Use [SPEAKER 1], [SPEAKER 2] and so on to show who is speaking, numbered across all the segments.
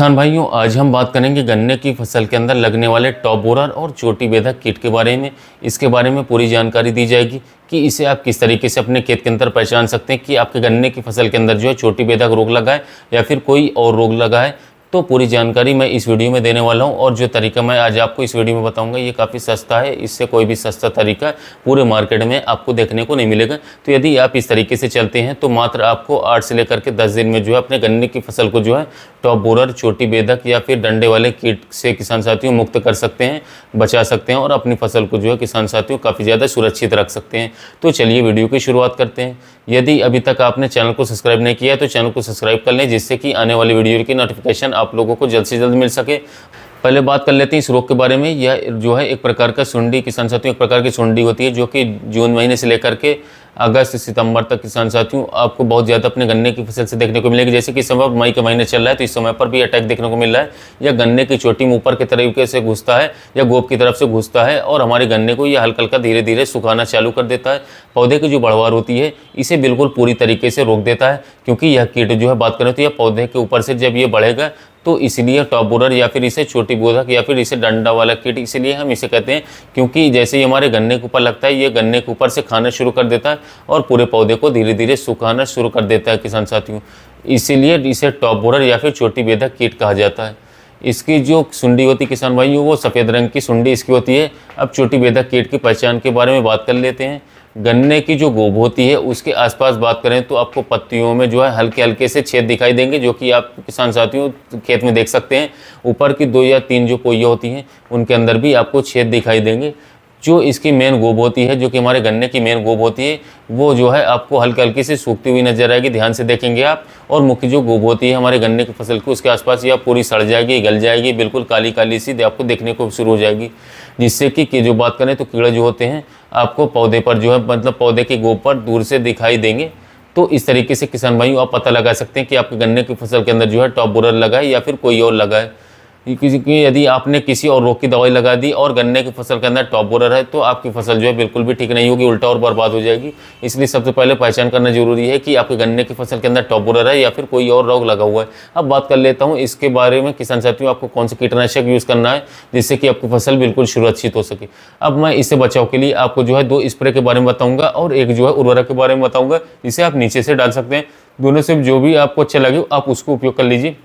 [SPEAKER 1] किसान भाइयों आज हम बात करेंगे गन्ने की फसल के अंदर लगने वाले टॉप बोरर और चोटी बेधक कीट के बारे में इसके बारे में पूरी जानकारी दी जाएगी कि इसे आप किस तरीके से अपने खेत के अंदर पहचान सकते हैं कि आपके गन्ने की फसल के अंदर जो है चोटी बेधक रोग लगा है या फिर कोई और रोग लगा है तो पूरी जानकारी मैं इस वीडियो में देने वाला हूँ और जो तरीका मैं आज आपको इस वीडियो में बताऊँगा ये काफ़ी सस्ता है इससे कोई भी सस्ता तरीका पूरे मार्केट में आपको देखने को नहीं मिलेगा तो यदि आप इस तरीके से चलते हैं तो मात्र आपको आठ से लेकर के दस दिन में जो है अपने गन्ने की फसल को जो है टॉप बोरर छोटी बेदक या फिर डंडे वाले कीट से किसान साथियों मुक्त कर सकते हैं बचा सकते हैं और अपनी फसल को जो है किसान साथियों काफ़ी ज़्यादा सुरक्षित रख सकते हैं तो चलिए वीडियो की शुरुआत करते हैं यदि अभी तक आपने चैनल को सब्सक्राइब नहीं किया तो चैनल को सब्सक्राइब कर लें जिससे कि आने वाली वीडियो की नोटिफिकेशन आप लोगों को जल्द से जल्द मिल सके पहले बात कर लेते हैं इस रोग के बारे में यह जो है एक प्रकार का सुंडी किसान साथियों एक प्रकार की सुंडी होती है जो कि जून महीने से लेकर के अगस्त सितंबर तक किसान साथियों आपको बहुत ज़्यादा अपने गन्ने की फसल से देखने को मिलेगी जैसे कि समय मई के महीने चल रहा है तो इस समय पर भी अटैक देखने को मिल रहा है या गन्ने की चोटी में ऊपर के तरीके से घुसता है या गोप की तरफ से घुसता है और हमारे गन्ने को यह हल्का हल्का धीरे धीरे सुखाना चालू कर देता है पौधे की जो बढ़वार होती है इसे बिल्कुल पूरी तरीके से रोक देता है क्योंकि यह कीट जो है बात करें तो यह पौधे के ऊपर से जब ये बढ़ेगा तो इसलिए टॉप बोरर या फिर इसे छोटी बोधक या फिर इसे डंडा वाला कीट इसलिए हम इसे कहते हैं क्योंकि जैसे ही हमारे गन्ने के ऊपर लगता है ये गन्ने के ऊपर से खाना शुरू कर देता है और पूरे पौधे को धीरे धीरे सुखाना शुरू कर देता है किसान साथियों इसीलिए इसे टॉप बोरर या फिर छोटी बेधक कीट कहा जाता है इसकी जो सुंडी होती किसान भाइयों वो सफ़ेद रंग की सुंडी इसकी होती है अब छोटी बेधक कीट की पहचान के बारे में बात कर लेते हैं गन्ने की जो गोब होती है उसके आसपास बात करें तो आपको पत्तियों में जो है हल्के हल्के से छेद दिखाई देंगे जो कि आप किसान साथियों खेत में देख सकते हैं ऊपर की दो या तीन जो पोइया होती हैं उनके अंदर भी आपको छेद दिखाई देंगे जो इसकी मेन गोब होती है जो कि हमारे गन्ने की मेन गोब होती है वो जो है आपको हल्की हल्की से सूखती हुई नजर आएगी ध्यान से देखेंगे आप और मुख्य जो गोब होती है हमारे गन्ने की फसल की उसके आसपास या पूरी सड़ जाएगी गल जाएगी बिल्कुल काली काली सी आपको देखने को शुरू हो जाएगी जिससे कि जो बात करें तो कीड़े जो होते हैं आपको पौधे पर जो है मतलब पौधे के गोबर पर दूर से दिखाई देंगे तो इस तरीके से किसान भाइयों आप पता लगा सकते हैं कि आपके गन्ने की फसल के अंदर जो है टॉप बोरर लगा है या फिर कोई और लगा है क्योंकि यदि आपने किसी और रोग की दवाई लगा दी और गन्ने की फसल के अंदर टॉप बोरर है तो आपकी फसल जो है बिल्कुल भी ठीक नहीं होगी उल्टा और बर्बाद हो जाएगी इसलिए सबसे पहले पहचान करना जरूरी है कि आपके गन्ने की फसल के अंदर टॉप बोरर है या फिर कोई और रोग लगा हुआ है अब बात कर लेता हूँ इसके बारे में किसान साथियों आपको कौन सा कीटनाशक यूज़ करना है जिससे कि आपकी फसल बिल्कुल सुरक्षित हो सके अब मैं इससे बचाव के लिए आपको जो है दो स्प्रे के बारे में बताऊँगा और एक जो है उर्वरक के बारे में बताऊँगा जिसे आप नीचे से डाल सकते हैं दोनों से जो भी आपको अच्छा लगे आप उसको उपयोग कर लीजिए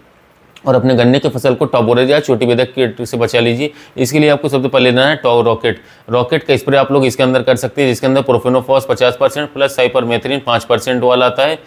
[SPEAKER 1] और अपने गन्ने के फसल को टॉबोरेज या छोटी बेदक कीट से बचा लीजिए इसके लिए आपको सबसे पहले लेना है टॉ रॉकेट रॉकेट का स्प्रे आप लोग इसके अंदर कर सकते हैं जिसके अंदर प्रोफेनोफॉस पचास परसेंट प्लस साइपर मेथरीन पाँच परसेंट वाला आता है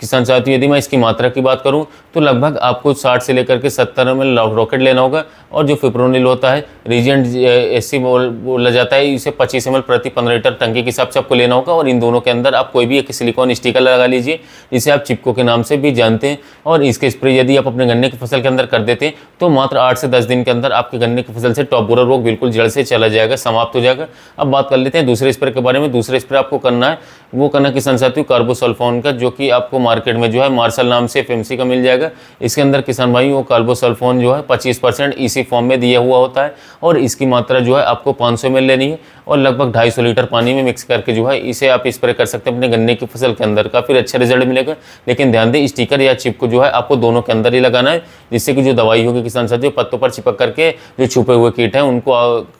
[SPEAKER 1] किसान चाहती यदि मैं इसकी मात्रा की बात करूं तो लगभग आपको 60 से लेकर के 70 में रॉकेट लेना होगा और जो फिप्रोनिल होता है रीजेंट ए सी बोला जाता है इसे पच्चीस एम प्रति पंद्रह लीटर टंकी के हिसाब से आपको लेना होगा और इन दोनों के अंदर आप कोई भी एक सिलिकॉन स्टिकर लगा लीजिए जिसे आप चिपको के नाम से भी जानते हैं और इसके स्प्रे यदि आप अपने गन्ने की फसल के अंदर कर देते हैं तो मात्र आठ से दस दिन के अंदर आपके गन्ने की फसल से टॉप बोरा रोग बिल्कुल जड़ से चला जाएगा समाप्त हो जाएगा अब बात कर लेते हैं दूसरे स्प्रे के बारे में दूसरे स्प्रे आपको करना है वो करना किसान साथी कार्बोसल्फोन का जो कि आपको मार्केट में जो है मार्शल नाम से एफ का मिल जाएगा इसके अंदर किसान भाई वो कार्बोसल्फोन जो है पच्चीस परसेंट किसी फॉर्म में दिया हुआ होता है और इसकी मात्रा जो है आपको 500 सौ लेनी है और लगभग ढाई सौ लीटर पानी में मिक्स करके जो है इसे आप स्प्रे कर सकते हैं अपने गन्ने की फसल के अंदर काफ़ी अच्छा रिजल्ट मिलेगा लेकिन ध्यान दें स्टिकर या चिप को जो है आपको दोनों के अंदर ही लगाना है जिससे कि जो दवाई होगी किसान साथियों पत्तों पर चिपक करके जो छुपे हुए कीट हैं उनको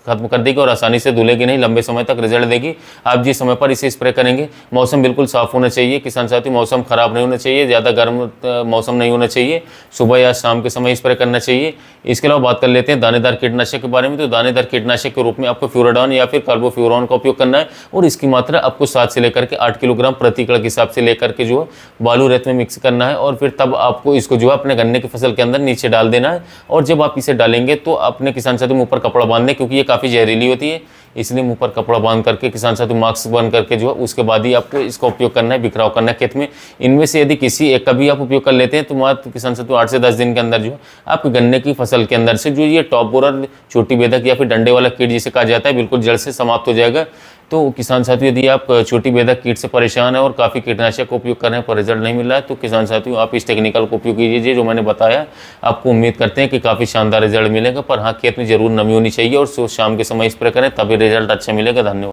[SPEAKER 1] खत्म कर देगी और आसानी से धुलेगी नहीं लंबे समय तक रिजल्ट देगी आप जिस समय पर इसे स्प्रे करेंगे मौसम बिल्कुल साफ होना चाहिए किसान साथी मौसम ख़राब नहीं होना चाहिए ज़्यादा गर्म मौसम नहीं होना चाहिए सुबह या शाम के समय स्प्रे करना चाहिए इसके अलावा बात कर लेते हैं दानेदार कीटनाशक के बारे में तो दानेदार कीटनाशक के रूप में आपको फ्यूरोडॉन या फिर कार्बोफ्यूरॉन का उपयोग करना है और इसकी मात्रा आपको सात से लेकर के आठ किलोग्राम प्रति एकड़ के हिसाब से लेकर के जो है बालू रेत में मिक्स करना है और फिर तब आपको इसको जो है अपने गन्ने की फसल के अंदर नीचे डाल देना है और जब आप इसे डालेंगे तो अपने किसान साथियों ऊपर कपड़ा दें क्योंकि ये काफ़ी जहरीली होती है इसलिए मुंह पर कपड़ा बांध करके किसान साथ मास्क बांध करके जो है उसके बाद ही आपको इसका उपयोग करना है बिखराव करना है खेत में इनमें से यदि किसी एक का भी आप उपयोग कर लेते हैं तो मात्र तो किसान साथ आठ से दस दिन के अंदर जो है आप गन्ने की फसल के अंदर से जो ये टॉप बोरर छोटी बेदक या फिर डंडे वाला कीट जिसे कहा जाता है बिल्कुल जड़ से समाप्त हो जाएगा तो किसान साथियों यदि आप छोटी बेदक कीट से परेशान हैं और काफ़ी कीटनाशक का उपयोग कर रहे हैं पर रिजल्ट नहीं मिल रहा है तो किसान साथियों आप इस टेक्निकल का उपयोग कीजिए जो मैंने बताया आपको उम्मीद करते हैं कि काफ़ी शानदार रिजल्ट मिलेगा पर हाँ खेत में जरूर नमी होनी चाहिए और शाम के समय स्प्रे करें तभी रिजल्ट अच्छा मिलेगा धन्यवाद